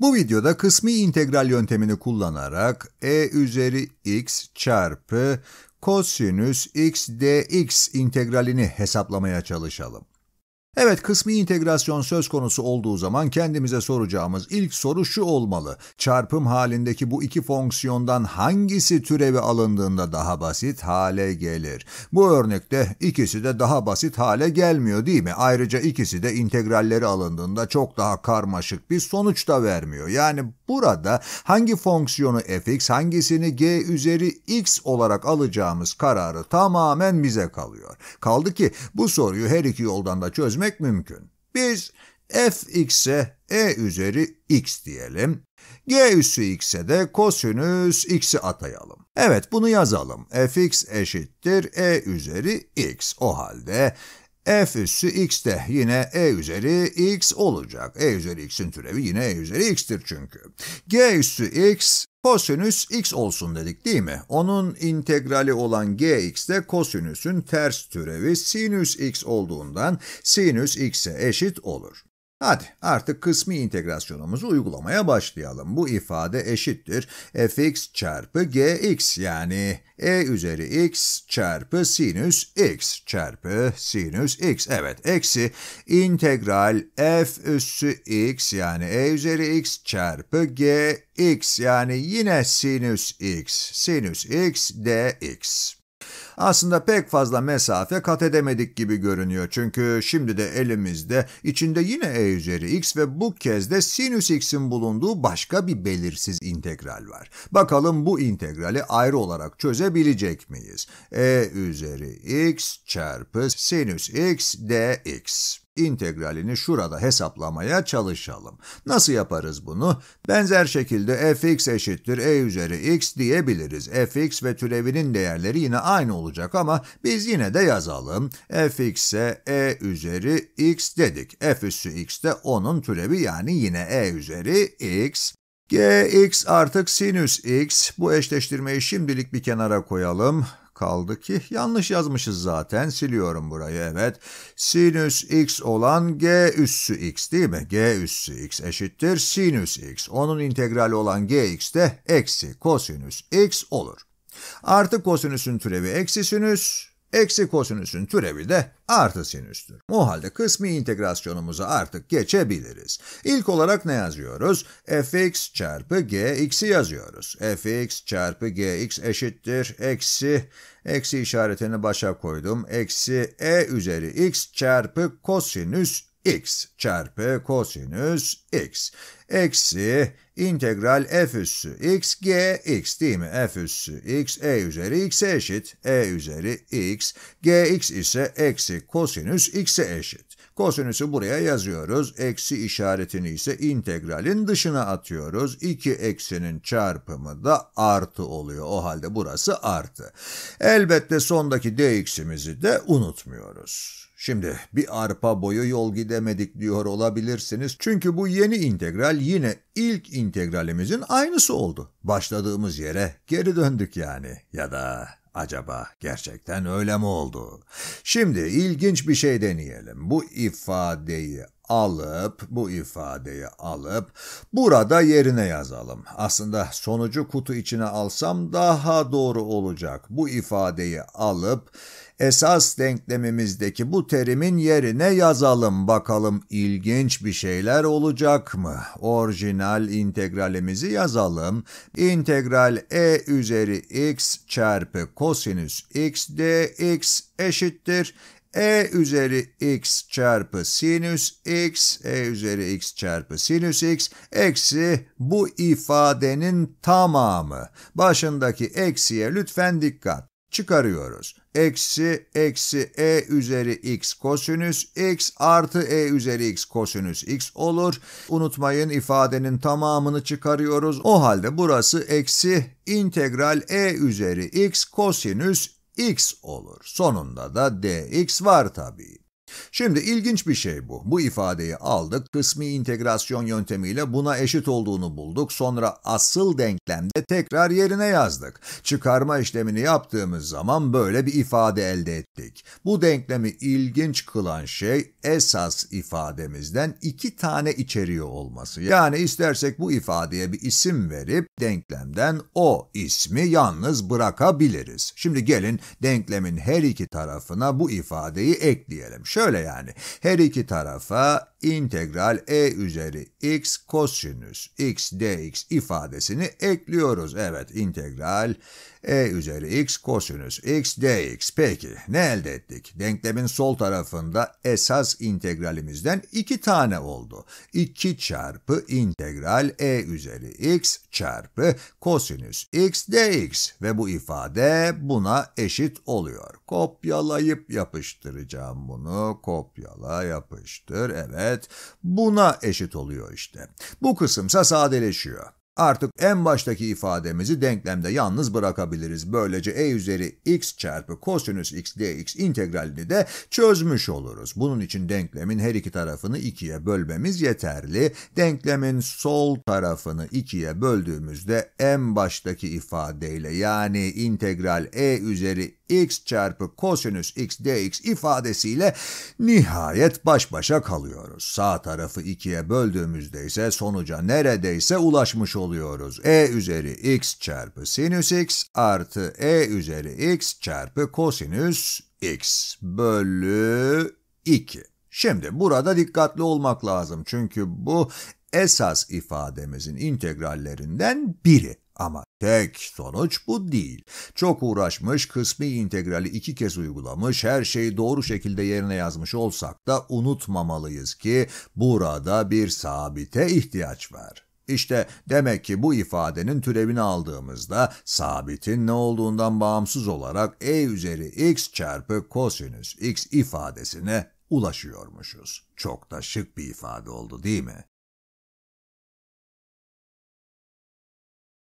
Bu videoda kısmi integral yöntemini kullanarak e üzeri x çarpı kosinüs x dx integralini hesaplamaya çalışalım. Evet kısmi integrasyon söz konusu olduğu zaman kendimize soracağımız ilk soru şu olmalı. Çarpım halindeki bu iki fonksiyondan hangisi türevi alındığında daha basit hale gelir? Bu örnekte ikisi de daha basit hale gelmiyor değil mi? Ayrıca ikisi de integralleri alındığında çok daha karmaşık bir sonuç da vermiyor. Yani burada hangi fonksiyonu fx hangisini g üzeri x olarak alacağımız kararı tamamen bize kalıyor. Kaldı ki bu soruyu her iki yoldan da çözmek etmek mümkün. Biz fx'e e üzeri x diyelim. G üssü x'e de kosinüs x'i atayalım. Evet bunu yazalım. fx eşittir e üzeri x. O halde f üssü x de yine e üzeri x olacak. E üzeri x'in türevi yine e üzeri x'tir çünkü. g üssü x kosinüs x olsun dedik değil mi? Onun integrali olan gx de kosinüsün ters türevi sinüs x olduğundan sinüs x'e eşit olur. Hadi artık kısmi integrasyonumuzu uygulamaya başlayalım. Bu ifade eşittir fx çarpı gx yani e üzeri x çarpı sinüs x çarpı sinüs x. Evet eksi integral f üssü x yani e üzeri x çarpı gx yani yine sinüs x sinüs x dx. Aslında pek fazla mesafe kat edemedik gibi görünüyor. Çünkü şimdi de elimizde içinde yine e üzeri x ve bu kez de sinüs x'in bulunduğu başka bir belirsiz integral var. Bakalım bu integrali ayrı olarak çözebilecek miyiz? e üzeri x çarpı sinüs x dx integralini şurada hesaplamaya çalışalım. Nasıl yaparız bunu? Benzer şekilde fx eşittir e üzeri x diyebiliriz. fx ve türevinin değerleri yine aynı olacak ama biz yine de yazalım. f(x) e üzeri x dedik. f üssü x de onun türevi yani yine e üzeri x. gx artık sinüs x. Bu eşleştirmeyi şimdilik bir kenara koyalım. Kaldı ki yanlış yazmışız zaten siliyorum burayı evet. Sinüs x olan g üssü x değil mi? G üssü x eşittir sinüs x. Onun integrali olan gx de eksi kosinüs x olur. Artı kosinüsün türevi eksi sinüs Eksi kosinüsün türevi de artı sinüstür. O halde kısmi integrasyonumuza artık geçebiliriz. İlk olarak ne yazıyoruz? fx çarpı gx'i yazıyoruz. fx çarpı gx eşittir. Eksi, eksi işaretini başa koydum. Eksi e üzeri x çarpı kosinüs x çarpı kosinüs x eksi integral f üssü x g x değil mi? f üssü x e üzeri x e eşit. e üzeri x. g x ise eksi kosinüs x'e eşit. Kosinüsü buraya yazıyoruz. Eksi işaretini ise integralin dışına atıyoruz. 2 eksinin çarpımı da artı oluyor. O halde burası artı. Elbette sondaki dx'imizi de unutmuyoruz. Şimdi bir arpa boyu yol gidemedik diyor olabilirsiniz. Çünkü bu yeni integral yine ilk integralimizin aynısı oldu. Başladığımız yere geri döndük yani. Ya da acaba gerçekten öyle mi oldu? Şimdi ilginç bir şey deneyelim. Bu ifadeyi alıp, bu ifadeyi alıp burada yerine yazalım. Aslında sonucu kutu içine alsam daha doğru olacak. Bu ifadeyi alıp esas denklemimizdeki bu terimin yerine yazalım. Bakalım ilginç bir şeyler olacak mı? Orijinal integralimizi yazalım. İntegral e üzeri x çarpı kosinüs x dx eşittir e üzeri x çarpı sinüs x, e üzeri x çarpı sinüs x, eksi bu ifadenin tamamı. Başındaki eksiye lütfen dikkat. Çıkarıyoruz. Eksi, eksi e üzeri x kosinüs x artı e üzeri x kosinüs x olur. Unutmayın ifadenin tamamını çıkarıyoruz. O halde burası eksi integral e üzeri x kosinüs x olur. Sonunda da dx var tabii. Şimdi ilginç bir şey bu. Bu ifadeyi aldık, kısmi integrasyon yöntemiyle buna eşit olduğunu bulduk, sonra asıl denklemde tekrar yerine yazdık. Çıkarma işlemini yaptığımız zaman böyle bir ifade elde ettik. Bu denklemi ilginç kılan şey esas ifademizden iki tane içeriyor olması. Yani istersek bu ifadeye bir isim verip denklemden o ismi yalnız bırakabiliriz. Şimdi gelin denklemin her iki tarafına bu ifadeyi ekleyelim. Şöyle Şöyle yani her iki tarafa integral e üzeri x kosinüs x dx ifadesini ekliyoruz. Evet integral e üzeri x kosinüs x dx. Peki ne elde ettik? Denklemin sol tarafında esas integralimizden iki tane oldu. 2 çarpı integral e üzeri x çarpı kosinüs x dx ve bu ifade buna eşit oluyor. Kopyalayıp yapıştıracağım bunu. Kopyala yapıştır. Evet kuvvet buna eşit oluyor işte. Bu kısımsa sadeleşiyor. Artık en baştaki ifademizi denklemde yalnız bırakabiliriz. Böylece e üzeri x çarpı kosinüs x dx integralini de çözmüş oluruz. Bunun için denklemin her iki tarafını 2'ye bölmemiz yeterli. Denklemin sol tarafını 2'ye böldüğümüzde en baştaki ifadeyle yani integral e üzeri x çarpı kosinüs x dx ifadesiyle nihayet baş başa kalıyoruz. Sağ tarafı 2'ye böldüğümüzde ise sonuca neredeyse ulaşmış oluyoruz. e üzeri x çarpı sinüs x artı e üzeri x çarpı kosinüs x bölü 2. Şimdi burada dikkatli olmak lazım çünkü bu esas ifademizin integrallerinden biri ama Tek sonuç bu değil. Çok uğraşmış, kısmi integrali iki kez uygulamış, her şeyi doğru şekilde yerine yazmış olsak da unutmamalıyız ki burada bir sabite ihtiyaç var. İşte demek ki bu ifadenin türevini aldığımızda sabitin ne olduğundan bağımsız olarak e üzeri x çarpı kosinüs x ifadesine ulaşıyormuşuz. Çok da şık bir ifade oldu değil mi?